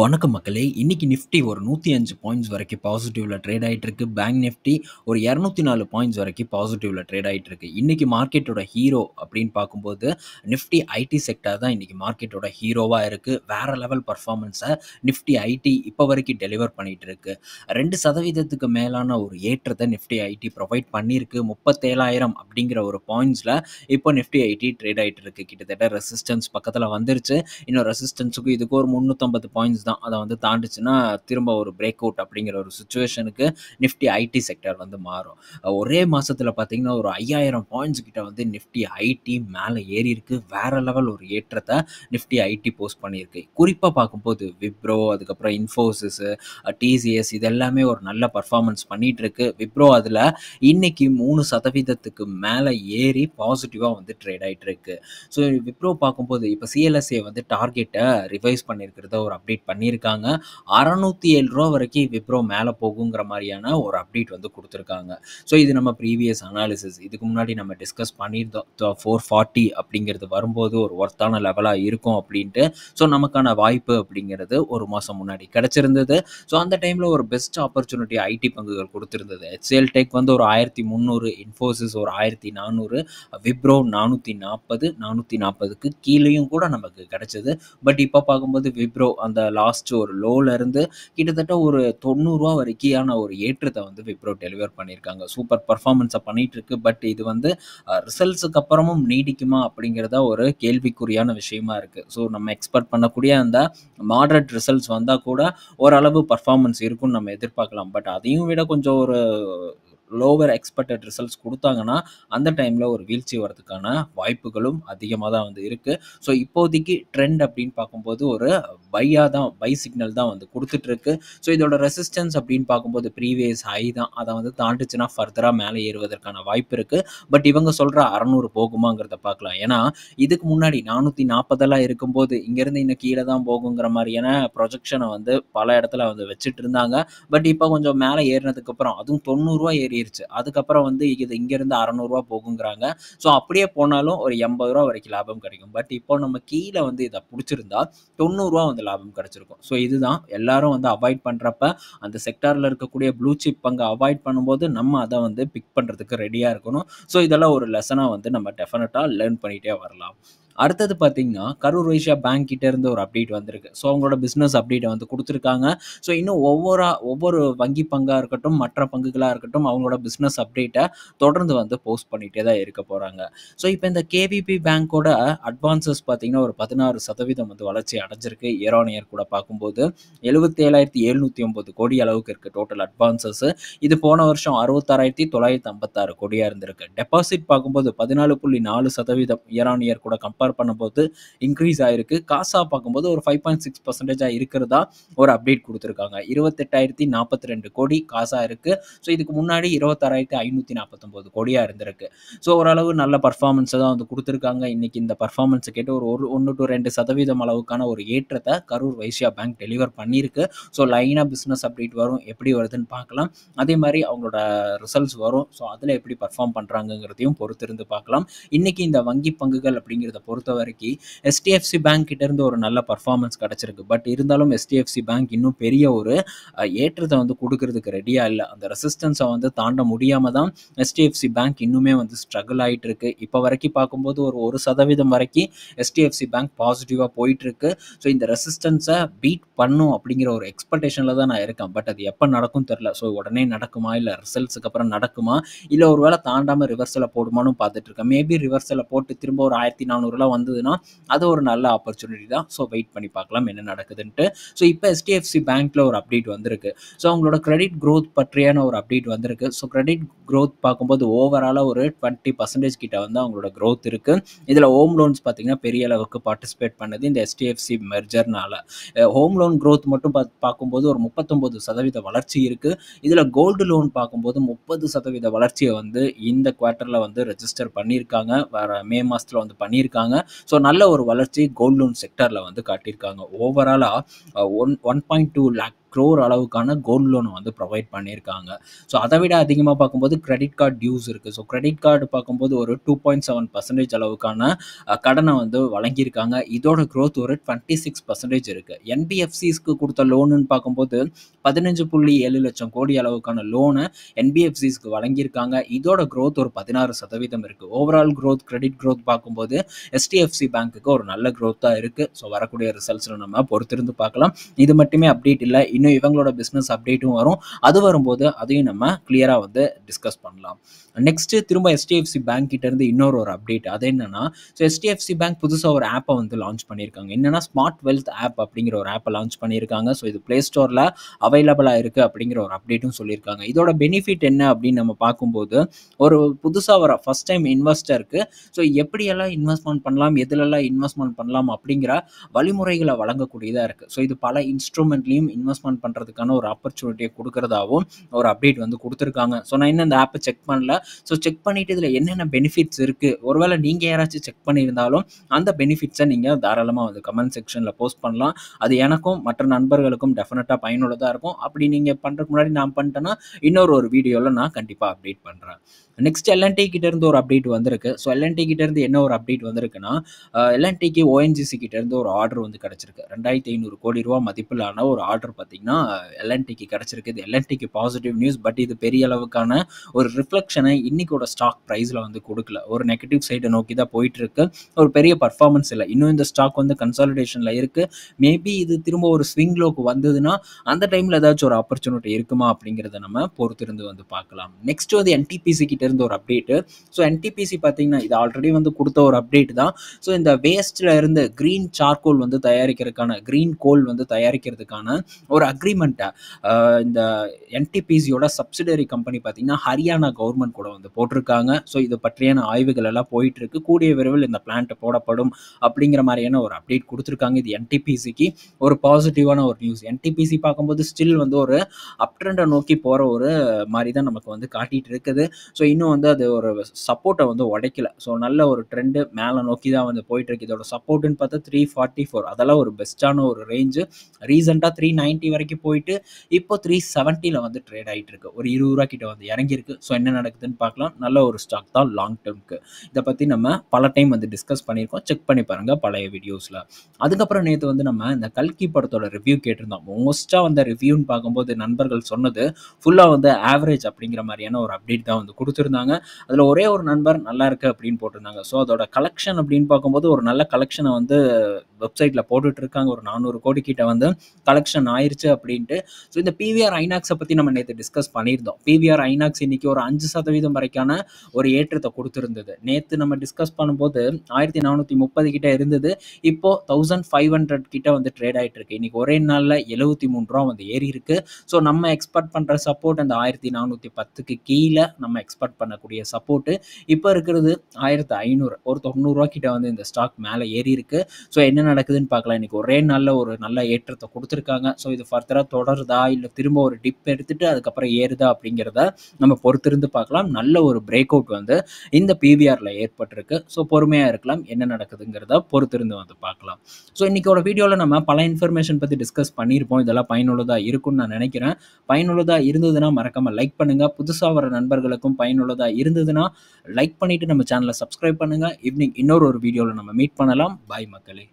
வணக்கம் மக்களே இன்னைக்கு நிஃப்டி ஒரு நூற்றி அஞ்சு பாயிண்ட்ஸ் வரைக்கும் பாசிட்டிவ்ல ட்ரேட் ஆகிட்டு இருக்கு பேங்க் நிஃப்டி ஒரு இரநூத்தி நாலு பாயிண்ட்ஸ் வரைக்கும் பாசிட்டிவ்ல ட்ரேட் ஆகிட்டு இருக்கு இன்னைக்கு மார்க்கெட்டோட ஹீரோ அப்படின்னு பார்க்கும்போது நிஃப்டி ஐடி செக்டர் தான் இன்னைக்கு மார்க்கெட்டோட ஹீரோவாக இருக்கு வேற லெவல் பர்ஃபார்மன்ஸை நிஃப்டி ஐடி இப்போ வரைக்கும் டெலிவர் பண்ணிட்டு இருக்கு ரெண்டு சதவீதத்துக்கு மேலான ஒரு ஏற்றத்தை நிஃப்டி ஐடி ப்ரொவைட் பண்ணியிருக்கு முப்பத்தேழாயிரம் அப்படிங்கிற ஒரு பாயிண்ட்ஸில் இப்போ நிஃப்டி ஐடி ட்ரேட் ஆகிட்டு இருக்கு கிட்டத்தட்ட ரெசிஸ்டன்ஸ் பக்கத்தில் வந்துருச்சு இன்னொரு ரெசிஸ்டன்ஸுக்கு இதுக்கு ஒரு முந்நூற்றம்பது பாயிண்ட்ஸ் பாயிண்ட்ஸ் தான் அதை வந்து தாண்டிச்சுன்னா திரும்ப ஒரு பிரேக் அவுட் அப்படிங்கிற ஒரு சுச்சுவேஷனுக்கு நிஃப்டி ஐடி செக்டர் வந்து மாறும் ஒரே மாதத்தில் பார்த்தீங்கன்னா ஒரு ஐயாயிரம் பாயிண்ட்ஸ் கிட்ட வந்து நிஃப்டி ஐடி மேலே ஏறி இருக்கு வேற லெவல் ஒரு ஏற்றத்தை நிஃப்டி ஐடி போஸ்ட் பண்ணியிருக்கு குறிப்பாக பார்க்கும்போது விப்ரோ அதுக்கப்புறம் இன்ஃபோசிஸ் டிசிஎஸ் இது எல்லாமே ஒரு நல்ல பர்ஃபார்மன்ஸ் பண்ணிட்டு இருக்கு விப்ரோ அதில் இன்னைக்கு மூணு சதவீதத்துக்கு மேலே ஏறி பாசிட்டிவாக வந்து ட்ரேட் ஆகிட்டு இருக்கு ஸோ விப்ரோ பார்க்கும்போது இப்போ சிஎல்எஸ்ஏ வந்து டார்கெட்டை ரிவைஸ் பண்ணியிருக்கிறத ஒரு அப்டேட் பண்ணியிருக்காங்க அறநூற்றி ஏழு ரூபா வரைக்கும் விப்ரோ மேலே போகுங்கிற மாதிரியான ஒரு அப்டேட் வந்து கொடுத்துருக்காங்க ஸோ இது நம்ம ப்ரீவியஸ் அனாலிசிஸ் இதுக்கு முன்னாடி நம்ம டிஸ்கஸ் பண்ணியிருந்தோம் ஃபோர் ஃபார்ட்டி அப்படிங்கிறது வரும்போது ஒரு ஒர்த்தான லெவலாக இருக்கும் அப்படின்ட்டு ஸோ நமக்கான வாய்ப்பு அப்படிங்கிறது ஒரு மாதம் முன்னாடி கிடச்சிருந்தது ஸோ அந்த டைமில் ஒரு பெஸ்ட் ஆப்பர்ச்சுனிட்டி ஐடி பங்குகள் கொடுத்துருந்தது ஹெச்எல் டெக் வந்து ஒரு ஆயிரத்தி முந்நூறு இன்ஃபோசிஸ் ஒரு ஆயிரத்தி நானூறு விப்ரோ நானூற்றி நாற்பது நானூற்றி நாற்பதுக்கு கீழேயும் கூட நமக்கு கிடச்சிது பட் இப்போ பார்க்கும்போது விப்ரோ அந்த லாஸ்ட் ஒரு லோலேருந்து கிட்டத்தட்ட ஒரு தொண்ணூறுரூவா வரைக்கையான ஒரு ஏற்றத்தை வந்து விப்ரோ டெலிவர் பண்ணியிருக்காங்க சூப்பர் பர்ஃபார்மன்ஸை பண்ணிகிட்ருக்கு பட் இது வந்து ரிசல்ட்ஸுக்கு அப்புறமும் நீடிக்குமா அப்படிங்கிறத ஒரு கேள்விக்குறியான விஷயமா இருக்குது ஸோ நம்ம எக்ஸ்பெக்ட் பண்ணக்கூடிய அந்த மாடரேட் ரிசல்ட்ஸ் வந்தால் கூட ஓரளவு பர்ஃபார்மன்ஸ் இருக்கும்னு நம்ம எதிர்பார்க்கலாம் பட் அதையும் விட கொஞ்சம் ஒரு லோவர் எக்ஸ்பெக்டட் ரிசல்ட்ஸ் கொடுத்தாங்கன்னா அந்த டைமில் ஒரு வீழ்ச்சி வரதுக்கான வாய்ப்புகளும் அதிகமாக தான் வந்து இருக்குது ஸோ இப்போதைக்கு ட்ரெண்ட் அப்படின்னு பார்க்கும்போது ஒரு பையாக தான் பை சிக்னல் தான் வந்து கொடுத்துட்ருக்கு ஸோ இதோட ரெசிஸ்டன்ஸ் அப்படின்னு பார்க்கும்போது ப்ரீவியஸ் ஹை தான் அதை வந்து தாண்டிச்சுன்னா ஃபர்தராக மேலே ஏறுவதற்கான வாய்ப்பு இருக்குது பட் இவங்க சொல்கிற அறநூறு போகுமாங்கிறத பார்க்கலாம் ஏன்னா இதுக்கு முன்னாடி நானூற்றி நாற்பதெல்லாம் இருக்கும்போது இங்கேருந்து இன்னும் கீழே தான் போகுங்கிற மாதிரியான ப்ரொஜெக்ஷனை வந்து பல இடத்துல வந்து வச்சுட்டு இருந்தாங்க பட் இப்போ கொஞ்சம் மேலே ஏறினதுக்கப்புறம் அதுவும் தொண்ணூறுரூவா ஏறி ஏறிடுச்சு அதுக்கப்புறம் வந்து இது இங்கேருந்து அறநூறுவா போகுங்கிறாங்க ஸோ அப்படியே போனாலும் ஒரு எண்பது ரூபா வரைக்கும் லாபம் கிடைக்கும் பட் இப்போ நம்ம கீழே வந்து இதை பிடிச்சிருந்தா தொண்ணூறுரூவா வந்து லாபம் கிடைச்சிருக்கும் ஸோ இதுதான் எல்லாரும் வந்து அவாய்ட் பண்ணுறப்ப அந்த செக்டாரில் இருக்கக்கூடிய ப்ளூ சிப் பங்கை அவாய்ட் பண்ணும்போது நம்ம அதை வந்து பிக் பண்ணுறதுக்கு ரெடியாக இருக்கணும் ஸோ இதெல்லாம் ஒரு லெசனாக வந்து நம்ம டெஃபினட்டாக லேர்ன் பண்ணிகிட்டே வரலாம் அடுத்தது பார்த்தீங்கன்னா கரூர் வைஷா பேங்க் இருந்து ஒரு அப்டேட் வந்திருக்கு ஸோ அவங்களோட பிஸ்னஸ் அப்டேட்டை வந்து கொடுத்துருக்காங்க ஸோ இன்னும் ஒவ்வொரு ஒவ்வொரு வங்கி பங்காக இருக்கட்டும் மற்ற பங்குகளாக இருக்கட்டும் அவங்களோட பிஸ்னஸ் அப்டேட்டை தொடர்ந்து வந்து போஸ்ட் பண்ணிகிட்டே தான் இருக்க போகிறாங்க ஸோ இப்போ இந்த கேவிபி பேங்க்கோட அட்வான்சஸ் பார்த்தீங்கன்னா ஒரு பதினாறு சதவீதம் வந்து வளர்ச்சி அடைஞ்சிருக்கு இயர் ஆன் இயர் கூட பார்க்கும்போது எழுபத்தேழாயிரத்தி எழுநூற்றி ஐம்பது கோடி அளவுக்கு இருக்குது டோட்டல் அட்வான்சஸ் இது போன வருஷம் அறுபத்தாறாயிரத்தி தொள்ளாயிரத்தி ஐம்பத்தாறு கோடியாக இருந்திருக்கு டெபாசிட் பார்க்கும்போது பதினாலு புள்ளி நாலு சதவீதம் இயர் ஆன் இயர் கூட கம்பேர் கம்பேர் பண்ணும்போது இன்க்ரீஸ் ஆயிருக்கு காசா பார்க்கும்போது ஒரு ஃபைவ் பாயிண்ட் சிக்ஸ் பர்சன்டேஜாக இருக்கிறதா ஒரு அப்டேட் கொடுத்துருக்காங்க இருபத்தெட்டாயிரத்தி நாற்பத்தி ரெண்டு கோடி காசா இருக்குது ஸோ இதுக்கு முன்னாடி இருபத்தாறாயிரத்தி ஐநூற்றி நாற்பத்தொம்போது கோடியாக இருந்திருக்கு ஸோ ஓரளவு நல்ல பர்ஃபார்மன்ஸை தான் வந்து கொடுத்துருக்காங்க இன்றைக்கி இந்த பர்ஃபார்மன்ஸை கேட்டு ஒரு ஒரு ஒன்று டு ரெண்டு சதவீதம் அளவுக்கான ஒரு ஏற்றத்தை கரூர் வைசியா பேங்க் டெலிவர் பண்ணியிருக்கு ஸோ லைனாக பிஸ்னஸ் அப்டேட் வரும் எப்படி வருதுன்னு பார்க்கலாம் அதே மாதிரி அவங்களோட ரிசல்ட்ஸ் வரும் ஸோ அதில் எப்படி பர்ஃபார்ம் பண்ணுறாங்கங்கிறதையும் பொறுத்திருந்து பார்க்கலாம் இன்றைக்கி இந்த வங்கி பங்குகள் அப்படிங்கிறத பொறுத்த வரைக்கும் எஸ்டிஎஃப்சி பேங்க் கிட்டேருந்து ஒரு நல்ல பர்ஃபார்மன்ஸ் கிடைச்சிருக்கு பட் இருந்தாலும் எஸ்டிஎஃப்சி பேங்க் இன்னும் பெரிய ஒரு ஏற்றத்தை வந்து கொடுக்கறதுக்கு ரெடியாக இல்லை அந்த ரெசிஸ்டன்ஸை வந்து தாண்ட முடியாமல் தான் எஸ்டிஎஃப்சி பேங்க் இன்னுமே வந்து ஸ்ட்ரகிள் ஆயிட்டு இருக்கு இப்போ வரைக்கும் பார்க்கும்போது ஒரு ஒரு சதவீதம் வரைக்கும் எஸ்டிஎஃப்சி பேங்க் போயிட்டு இருக்கு ஸோ இந்த ரெசிஸ்டன்ஸை பீட் பண்ணும் அப்படிங்கிற ஒரு எக்ஸ்பெக்டேஷனில் தான் நான் இருக்கேன் பட் அது எப்போ நடக்கும் தெரில ஸோ உடனே நடக்குமா இல்லை ரிசல்ட்ஸுக்கு அப்புறம் நடக்குமா இல்லை ஒரு தாண்டாம தாண்டாமல் ரிவர்ஸில் போடுமான்னு பார்த்துட்டு இருக்கேன் மேபி ரிவர்ஸில் போட்டு திரும்ப ஒரு ஆயிரத்தி நானூறுல ஆஃபர்லாம் வந்ததுன்னா அது ஒரு நல்ல ஆப்பர்ச்சுனிட்டி தான் ஸோ வெயிட் பண்ணி பார்க்கலாம் என்ன நடக்குதுன்ட்டு ஸோ இப்போ எஸ்டிஎஃப்சி பேங்க்கில் ஒரு அப்டேட் வந்திருக்கு ஸோ அவங்களோட கிரெடிட் க்ரோத் பற்றியான ஒரு அப்டேட் வந்திருக்கு ஸோ கிரெடிட் க்ரோத் பார்க்கும்போது ஓவராலாக ஒரு டுவெண்ட்டி பர்சன்டேஜ் கிட்ட வந்து அவங்களோட க்ரோத் இருக்குது இதில் ஹோம் லோன்ஸ் பார்த்தீங்கன்னா பெரிய அளவுக்கு பார்ட்டிசிபேட் பண்ணது இந்த எஸ்டிஎஃப்சி மெர்ஜர்னால ஹோம் லோன் க்ரோத் மட்டும் பார்க்கும்போது ஒரு முப்பத்தொம்போது சதவீத வளர்ச்சி இருக்குது இதில் கோல்டு லோன் பார்க்கும்போது முப்பது சதவீத வளர்ச்சியை வந்து இந்த குவார்ட்டரில் வந்து ரெஜிஸ்டர் பண்ணியிருக்காங்க வர மே மாதத்தில் வந்து பண்ணியிருக்காங்க பண்ணியிருக்காங்க ஸோ நல்ல ஒரு வளர்ச்சி கோல்ட் லோன் செக்டரில் வந்து காட்டியிருக்காங்க ஓவராலாக one one point two lakh crore அளவுக்கான கோல்டு லோனை வந்து ப்ரொவைட் பண்ணியிருக்காங்க ஸோ அதை விட அதிகமாக பார்க்கும்போது கிரெடிட் கார்டு டியூஸ் இருக்குது ஸோ கிரெடிட் கார்டு பார்க்கும்போது ஒரு டூ பாயிண்ட் செவன் பர்சன்டேஜ் அளவுக்கான கடனை வந்து வழங்கியிருக்காங்க இதோட க்ரோத் ஒரு டுவெண்ட்டி சிக்ஸ் பர்சன்டேஜ் இருக்குது என்பிஎஃப்சிஸ்க்கு கொடுத்த லோனுன்னு பார்க்கும்போது பதினஞ்சு புள்ளி ஏழு லட்சம் கோடி அளவுக்கான லோனை என்பிஎஃப்சிஸ்க்கு வழங்கியிருக்காங்க இதோட க்ரோத் ஒரு பதினாறு சதவீதம் இருக்குது ஓவரால் க்ரோத் கிரெடிட் க்ரோத் பார்க்கும்போது எஸ்டிஎஃப்சி பேங்க்குக்கு ஒரு நல்ல க்ரோத்தாக இருக்குது ஸோ வரக்கூடிய ரிசல்ட்ஸில் நம்ம பொறுத்திருந்து பார்க்கலாம் இது மட்டுமே அப்டேட் இல்லை இன்னும் இவங்களோட பிஸ்னஸ் அப்டேட்டும் வரும் அது வரும்போது அதையும் நம்ம கிளியராக வந்து டிஸ்கஸ் பண்ணலாம் நெக்ஸ்ட்டு திரும்ப எஸ்டிஎஃப்சி பேங்க் கிட்டேருந்து இன்னொரு ஒரு அப்டேட் அது என்னன்னா ஸோ எஸ்டிஎஃப்சி பேங்க் புதுசாக ஒரு ஆப்பை வந்து லான்ச் பண்ணியிருக்காங்க என்னன்னா ஸ்மார்ட் வெல்த் ஆப் அப்படிங்கிற ஒரு ஆப்பை லான்ச் பண்ணியிருக்காங்க ஸோ இது ப்ளே ஸ்டோரில் அவைலபிளாக இருக்குது அப்படிங்கிற ஒரு அப்டேட்டும் சொல்லியிருக்காங்க இதோட பெனிஃபிட் என்ன அப்படின்னு நம்ம பார்க்கும்போது ஒரு புதுசாக வர ஃபஸ்ட் டைம் இன்வெஸ்டருக்கு ஸோ எப்படியெல்லாம் இன்வெஸ்ட்மெண்ட் பண்ணலாம் எதுலெல்லாம் இன்வெஸ்ட்மெண்ட் பண்ணலாம் அப்படிங்கிற வழிமுறைகளை வழங்கக்கூடியதாக இருக்குது ஸோ இது பல இன்ஸ்ட்ருமெண்ட்லையும் இன்வெஸ்ட்மெண்ட் பண்ணுறதுக்கான ஒரு ஆப்பர்ச்சுனிட்டியை கொடுக்குறதாகவும் ஒரு அப்டேட் வந்து கொடுத்துருக்காங்க ஸோ நான் இன்னும் இந்த ஆப்பை செக் பண்ணல ஸோ செக் பண்ணிவிட்டு இதில் என்னென்ன பெனிஃபிட்ஸ் இருக்குது ஒருவேளை நீங்கள் யாராச்சும் செக் பண்ணியிருந்தாலும் அந்த பெனிஃபிட்ஸை நீங்கள் தாராளமாக வந்து கமெண்ட் செக்ஷனில் போஸ்ட் பண்ணலாம் அது எனக்கும் மற்ற நண்பர்களுக்கும் டெஃபினட்டாக பயனுள்ளதாக இருக்கும் அப்படி நீங்கள் பண்ணுறதுக்கு முன்னாடி நான் பண்ணிட்டேன்னா இன்னொரு ஒரு வீடியோவில் நான் கண்டிப்பாக அப்டேட் பண்ணுறேன் நெக்ஸ்ட் எல்என்டி கிட்டேருந்து ஒரு அப்டேட் வந்திருக்கு ஸோ எல்என்டி கிட்டேருந்து என்ன ஒரு அப்டேட் வந்திருக்குன்னா எல்என்டிக்கு ஓஎன்ஜிசி இருந்து ஒரு ஆர்டர் வந்து கிடச்சிருக்கு ரெண்டாயிரத்தி ஐநூறு கோடி ரூபா மதிப்பிலான ஒரு ஆர்டர் பார்த்தீங்கன்னா எல்என்டிக்கு கிடச்சிருக்கு இது எல்என்டிக்கு பாசிட்டிவ் நியூஸ் பட் இது பெரிய அளவுக்கான ஒரு ரிஃப்ளெக்ஷனை இன்னைக்கோட ஸ்டாக் ப்ரைஸில் வந்து கொடுக்கல ஒரு நெகட்டிவ் சைடை நோக்கி தான் போயிட்டுருக்கு ஒரு பெரிய பர்ஃபார்மன்ஸ் இல்லை இன்னும் இந்த ஸ்டாக் வந்து கன்சாலிடேஷனில் இருக்குது மேபி இது திரும்ப ஒரு ஸ்விங் லோக்கு வந்ததுன்னா அந்த டைமில் ஏதாச்சும் ஒரு ஆப்பர்ச்சுனிட்டி இருக்குமா அப்படிங்கிறத நம்ம பொறுத்திருந்து வந்து பார்க்கலாம் நெக்ஸ்ட் வந்து என்டிபிசி கிட்ட இருந்த ஒரு அப்டேட்டு ஸோ என்டிபிசி பார்த்தீங்கன்னா இது ஆல்ரெடி வந்து கொடுத்த ஒரு அப்டேட் தான் ஸோ இந்த வேஸ்ட்டில் இருந்த க்ரீன் சார்கோல் வந்து தயாரிக்கிறதுக்கான க்ரீன் கோல் வந்து தயாரிக்கிறதுக்கான ஒரு அக்ரிமெண்ட்டை இந்த என்டிபிசியோட சப்சிடரி கம்பெனி பார்த்தீங்கன்னா ஹரியானா கவர்மெண்ட் கூட வந்து போட்டிருக்காங்க ஸோ இது பற்றியான ஆய்வுகள் எல்லாம் போயிட்டுருக்கு கூடிய விரைவில் இந்த பிளான்ட் போடப்படும் அப்படிங்கிற மாதிரியான ஒரு அப்டேட் கொடுத்துருக்காங்க இது என்டிபிசிக்கு ஒரு பாசிட்டிவான ஒரு நியூஸ் என்டிபிசி பார்க்கும்போது ஸ்டில் வந்து ஒரு அப்ட்ரெண்டை நோக்கி போகிற ஒரு மாதிரி தான் நமக்கு வந்து காட்டிகிட்டு இருக்குது ஸோ இன்னும் வந்து அது ஒரு சப்போர்ட்டை வந்து உடைக்கல ஸோ நல்ல ஒரு ட்ரெண்டு மேலே நோக்கி தான் வந்து போயிட்டுருக்கு இதோட சப்போர்ட்டுன்னு பார்த்தா த்ரீ ஃபார்ட்டி ஃபோர் அதெல்லாம் ஒரு பெஸ்ட்டான ஒரு ரேஞ்சு ரீசெண்டாக த்ரீ நைன்ட்டி வரைக்கும் போயிட்டு இப்போ த்ரீ செவன்ட்டியில் வந்து ட்ரேட் ஆகிட்டு இருக்கு ஒரு இருபது ரூபா கிட்ட வந்து இறங்கியிருக்கு ஸோ என்ன நடக்குதுன்னு பார்க்கலாம் நல்ல ஒரு ஸ்டாக் தான் லாங் டேர்முக்கு இதை பற்றி நம்ம பல டைம் வந்து டிஸ்கஸ் பண்ணியிருக்கோம் செக் பண்ணி பாருங்கள் பழைய வீடியோஸில் அதுக்கப்புறம் நேற்று வந்து நம்ம இந்த கல்கி படத்தோட ரிவ்யூ கேட்டிருந்தோம் மோஸ்ட்டாக வந்த ரிவ்யூன்னு பார்க்கும்போது நண்பர்கள் சொன்னது ஃபுல்லாக வந்து ஆவரேஜ் அப்படிங்கிற மாதிரியான ஒரு அப்டேட் தான் வந்து கொடுத்து கொடுத்துருந்தாங்க அதில் ஒரே ஒரு நண்பர் நல்லா இருக்கு அப்படின்னு போட்டிருந்தாங்க ஸோ அதோட கலெக்ஷன் அப்படின்னு பார்க்கும்போது ஒரு நல்ல கலெக்ஷனை வந்து வெப்சைட்டில் போட்டுட்டு இருக்காங்க ஒரு நானூறு கோடி கிட்ட வந்து கலெக்ஷன் ஆயிடுச்சு அப்படின்ட்டு ஸோ இந்த பிவிஆர் ஐநாக்ஸை பற்றி நம்ம நேற்று டிஸ்கஸ் பண்ணியிருந்தோம் பிவிஆர் ஐநாக்ஸ் இன்னைக்கு ஒரு அஞ்சு சதவீதம் வரைக்கான ஒரு ஏற்றத்தை கொடுத்துருந்தது நேற்று நம்ம டிஸ்கஸ் பண்ணும்போது ஆயிரத்தி நானூற்றி முப்பது கிட்ட இருந்தது இப்போ தௌசண்ட் ஃபைவ் ஹண்ட்ரட் கிட்ட வந்து ட்ரேட் ஆகிட்டு இருக்கு இன்னைக்கு ஒரே நாளில் எழுபத்தி மூணு ரூபா வந்து ஏறி இருக்கு ஸோ நம்ம எக்ஸ்பெக்ட் பண்ணுற சப்போர்ட் அந்த ஆயிரத்தி நானூற்றி பத்துக்கு கீழே நம்ம எக்ஸ்பெக்ட் ஸ்டார்ட் பண்ணக்கூடிய சப்போர்ட்டு இப்போ இருக்கிறது ஆயிரத்து ஐநூறு ஒரு தொண்ணூறுரூவா கிட்ட வந்து இந்த ஸ்டாக் மேலே ஏறி இருக்குது ஸோ என்ன நடக்குதுன்னு பார்க்கலாம் இன்றைக்கி ஒரே நாளில் ஒரு நல்ல ஏற்றத்தை கொடுத்துருக்காங்க ஸோ இது ஃபர்தராக தொடருதா இல்லை திரும்ப ஒரு டிப் எடுத்துகிட்டு அதுக்கப்புறம் ஏறுதா அப்படிங்கிறத நம்ம பொறுத்திருந்து பார்க்கலாம் நல்ல ஒரு பிரேக் அவுட் வந்து இந்த பிவிஆரில் ஏற்பட்டிருக்கு ஸோ பொறுமையாக இருக்கலாம் என்ன நடக்குதுங்கிறத பொறுத்திருந்து வந்து பார்க்கலாம் ஸோ இன்றைக்கோட வீடியோவில் நம்ம பல இன்ஃபர்மேஷன் பற்றி டிஸ்கஸ் பண்ணியிருப்போம் இதெல்லாம் பயனுள்ளதாக இருக்கும்னு நான் நினைக்கிறேன் பயனுள்ளதாக இருந்ததுன்னா மறக்காமல் லைக் பண்ணுங்கள் புதுசாக வர நண்பர்களுக்கும் பயனுள்ள பயனுள்ளதாக இருந்ததுன்னா லைக் பண்ணிவிட்டு நம்ம சேனலை சப்ஸ்கிரைப் பண்ணுங்கள் ஈவினிங் இன்னொரு ஒரு வீடியோவில் நம்ம மீட் பண்ணலாம் பாய் மக்களே